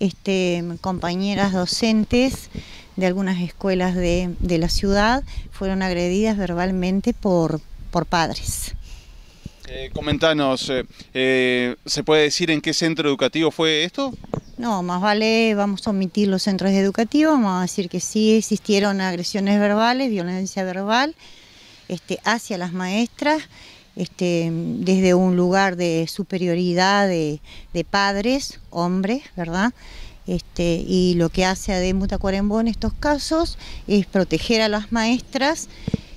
Este, compañeras docentes de algunas escuelas de, la ciudad fueron agredidas verbalmente por, por padres. Eh, comentanos, eh, eh, ¿se puede decir en qué centro educativo fue esto? No, más vale, vamos a omitir los centros educativos, vamos a decir que sí existieron agresiones verbales, violencia verbal este, hacia las maestras este, desde un lugar de superioridad de, padres, hombres, ¿verdad? Este, y lo que hace Ademuta Tacuarembó en estos casos es proteger a las maestras,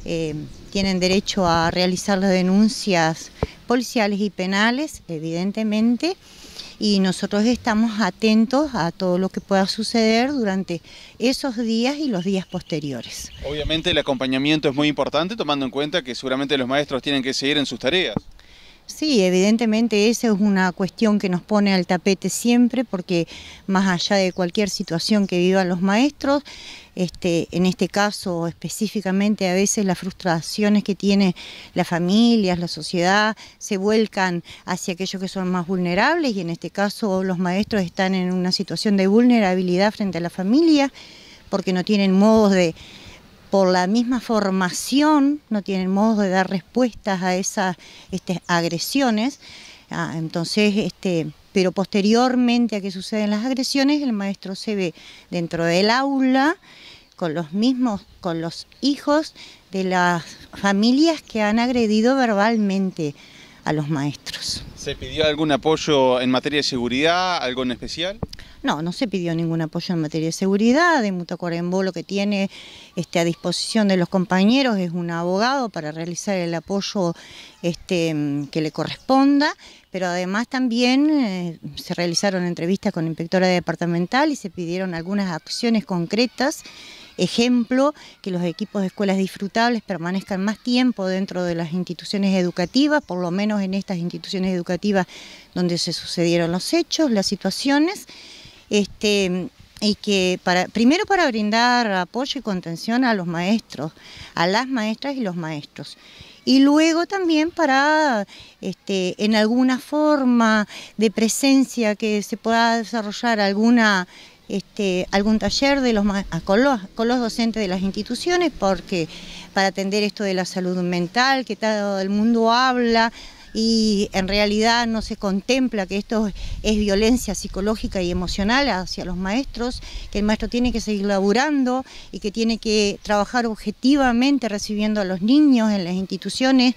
eh, tienen derecho a realizar las denuncias policiales y penales, evidentemente, y nosotros estamos atentos a todo lo que pueda suceder durante esos días y los días posteriores. Obviamente el acompañamiento es muy importante tomando en cuenta que seguramente los maestros tienen que seguir en sus tareas. Sí, evidentemente esa es una cuestión que nos pone al tapete siempre, porque más allá de cualquier situación que vivan los maestros, este, en este caso específicamente a veces las frustraciones que tiene las familias, la sociedad, se vuelcan hacia aquellos que son más vulnerables y en este caso los maestros están en una situación de vulnerabilidad frente a la familia porque no tienen modos de, por la misma formación no tienen modo de dar respuestas a esas este, agresiones. Ah, entonces, este, pero posteriormente a que suceden las agresiones, el maestro se ve dentro del aula con los mismos, con los hijos de las familias que han agredido verbalmente a los maestros. ¿Se pidió algún apoyo en materia de seguridad, algo en especial? No, no se pidió ningún apoyo en materia de seguridad. De en lo que tiene este, a disposición de los compañeros es un abogado para realizar el apoyo este, que le corresponda, pero además también eh, se realizaron entrevistas con la inspectora departamental y se pidieron algunas acciones concretas Ejemplo, que los equipos de escuelas disfrutables permanezcan más tiempo dentro de las instituciones educativas, por lo menos en estas instituciones educativas donde se sucedieron los hechos, las situaciones este, y que para, primero para brindar apoyo y contención a los maestros, a las maestras y los maestros. Y luego también para, este, en alguna forma de presencia que se pueda desarrollar alguna este, algún taller de los, con, los, con, los, docentes de las instituciones porque para atender esto de la salud mental, que todo el mundo habla, y en realidad no se contempla que esto es violencia psicológica y emocional hacia los maestros, que el maestro tiene que seguir laburando y que tiene que trabajar objetivamente recibiendo a los niños en las instituciones.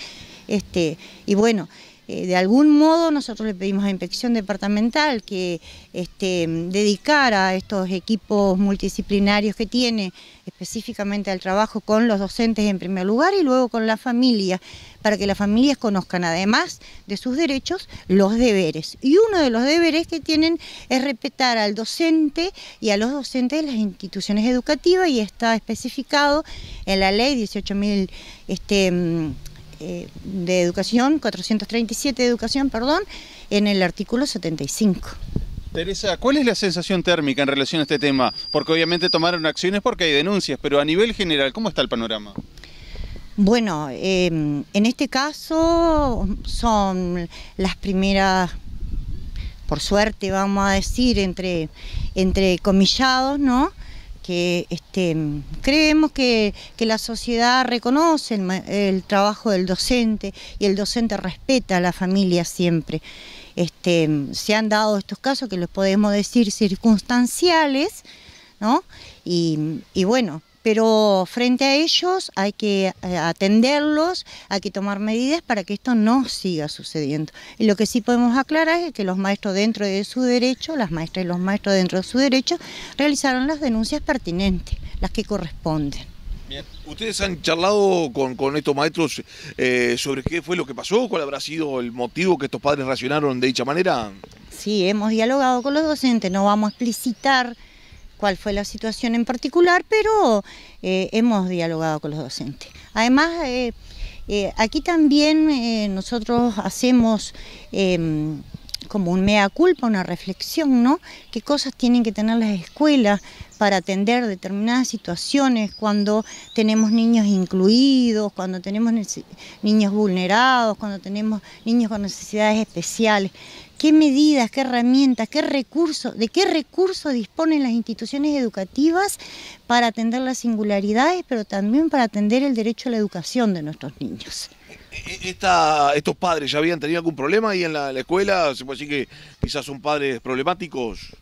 Este, y bueno, eh, de algún modo nosotros le pedimos a Inspección Departamental que este, dedicara a estos equipos multidisciplinarios que tiene específicamente al trabajo con los docentes en primer lugar y luego con la familia, para que las familias conozcan además de sus derechos los deberes. Y uno de los deberes que tienen es respetar al docente y a los docentes de las instituciones educativas y está especificado en la ley 18.000... Este, eh, de Educación, 437 de Educación, perdón, en el artículo 75. Teresa, ¿cuál es la sensación térmica en relación a este tema? Porque obviamente tomaron acciones porque hay denuncias, pero a nivel general, ¿cómo está el panorama? Bueno, em, en este caso son las primeras, por suerte vamos a decir, entre, entre comillados, ¿no? que este, creemos que, la sociedad reconoce el, trabajo del docente y el docente respeta a la familia siempre. Este, se han dado estos casos que los podemos decir circunstanciales, ¿no? y bueno, pero frente a ellos hay que eh, atenderlos, hay que tomar medidas para que esto no siga sucediendo. Y lo que sí podemos aclarar es que los maestros dentro de su derecho, las maestras y los maestros dentro de su derecho, realizaron las denuncias pertinentes, las que corresponden. Bien. ¿Ustedes han charlado con, estos maestros eh, sobre qué fue lo que pasó? ¿Cuál habrá sido el motivo que estos padres reaccionaron de dicha manera? Sí, hemos dialogado con los docentes, no vamos a explicitar cuál fue la situación en particular, pero eh, hemos dialogado con los docentes. Además, eh, eh, aquí también nosotros hacemos em, como un mea culpa, una reflexión, ¿no? ¿Qué cosas tienen que tener las escuelas para atender determinadas situaciones cuando tenemos niños incluidos, cuando tenemos niños vulnerados, cuando tenemos niños con necesidades especiales? ¿Qué medidas, qué herramientas, qué recursos, de qué recursos disponen las instituciones educativas para atender las singularidades, pero también para atender el derecho a la educación de nuestros niños? E, e, ¿Estos padres ya habían tenido algún problema ahí en la, escuela? ¿Se puede decir que quizás son padres problemáticos?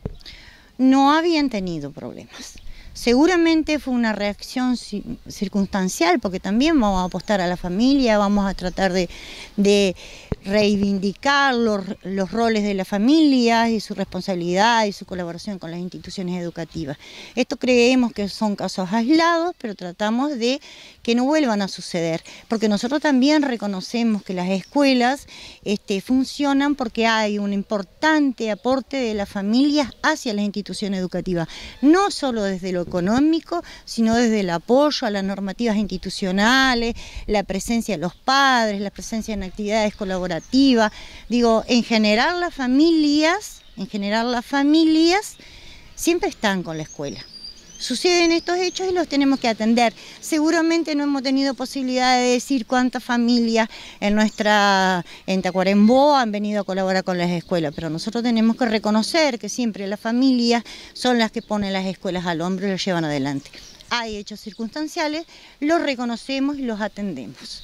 No habían tenido problemas. Seguramente fue una reacción circunstancial, porque también vamos a apostar a la familia, vamos a tratar de reivindicar los, roles de las familias y su responsabilidad y su colaboración con las instituciones educativas. Esto creemos que son casos aislados, pero tratamos de que no vuelvan a suceder, porque nosotros también reconocemos que las escuelas este, funcionan porque hay un importante aporte de las familias hacia las instituciones educativas, no solo desde lo económico, sino desde el apoyo a las normativas institucionales, la presencia de los padres, la presencia en actividades colaborativas, Digo, en general las familias, en general las familias siempre están con la escuela. Suceden estos hechos y los tenemos que atender. Seguramente no hemos tenido posibilidad de decir cuántas familias en nuestra en Tacuarembó han venido a colaborar con las escuelas, pero nosotros tenemos que reconocer que siempre las familias son las que ponen las escuelas al hombro y las llevan adelante hay hechos circunstanciales, los reconocemos y los atendemos.